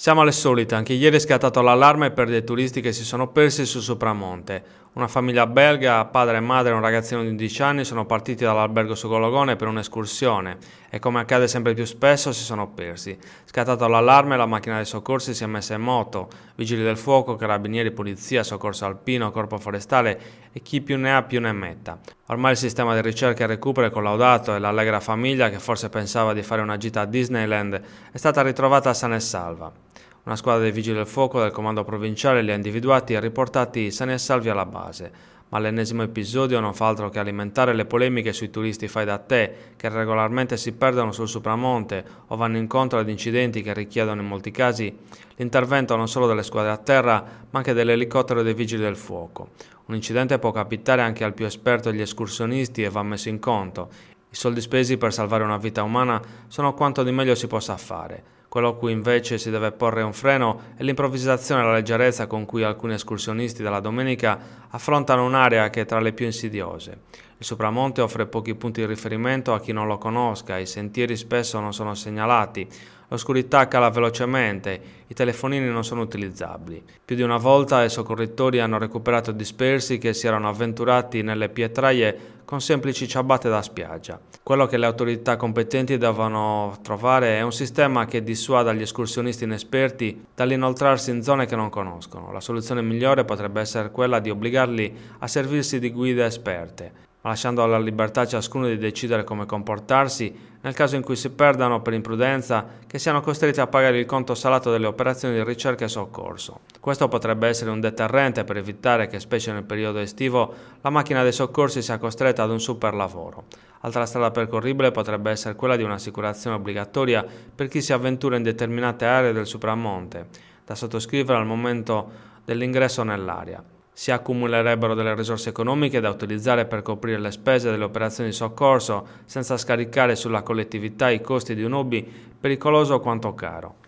Siamo alle solite, anche ieri è scattato l'allarme per dei turisti che si sono persi sul Sopramonte. Una famiglia belga, padre e madre e un ragazzino di 11 anni sono partiti dall'albergo su Gologone per un'escursione e come accade sempre più spesso si sono persi. Scattato l'allarme la macchina dei soccorsi si è messa in moto, vigili del fuoco, carabinieri, polizia, soccorso alpino, corpo forestale e chi più ne ha più ne metta. Ormai il sistema di ricerca e recupero è collaudato e l'allegra famiglia, che forse pensava di fare una gita a Disneyland, è stata ritrovata sana e salva. Una squadra dei vigili del fuoco del comando provinciale li ha individuati e riportati sani e salvi alla base ma l'ennesimo episodio non fa altro che alimentare le polemiche sui turisti fai da te, che regolarmente si perdono sul Supramonte o vanno incontro ad incidenti che richiedono in molti casi l'intervento non solo delle squadre a terra, ma anche dell'elicottero e dei vigili del fuoco. Un incidente può capitare anche al più esperto degli escursionisti e va messo in conto. I soldi spesi per salvare una vita umana sono quanto di meglio si possa fare. Quello cui invece si deve porre un freno è l'improvvisazione e la leggerezza con cui alcuni escursionisti della domenica affrontano un'area che è tra le più insidiose. Il Supramonte offre pochi punti di riferimento a chi non lo conosca, i sentieri spesso non sono segnalati, l'oscurità cala velocemente, i telefonini non sono utilizzabili. Più di una volta i soccorritori hanno recuperato dispersi che si erano avventurati nelle pietraie con semplici ciabatte da spiaggia. Quello che le autorità competenti devono trovare è un sistema che dissuada gli escursionisti inesperti dall'inoltrarsi in zone che non conoscono. La soluzione migliore potrebbe essere quella di obbligarli a servirsi di guide esperte, ma lasciando alla libertà ciascuno di decidere come comportarsi nel caso in cui si perdano per imprudenza che siano costretti a pagare il conto salato delle operazioni di ricerca e soccorso. Questo potrebbe essere un deterrente per evitare che, specie nel periodo estivo, la macchina dei soccorsi sia costretta ad un super lavoro. Altra strada percorribile potrebbe essere quella di un'assicurazione obbligatoria per chi si avventura in determinate aree del supramonte, da sottoscrivere al momento dell'ingresso nell'area si accumulerebbero delle risorse economiche da utilizzare per coprire le spese delle operazioni di soccorso senza scaricare sulla collettività i costi di un hobby pericoloso quanto caro.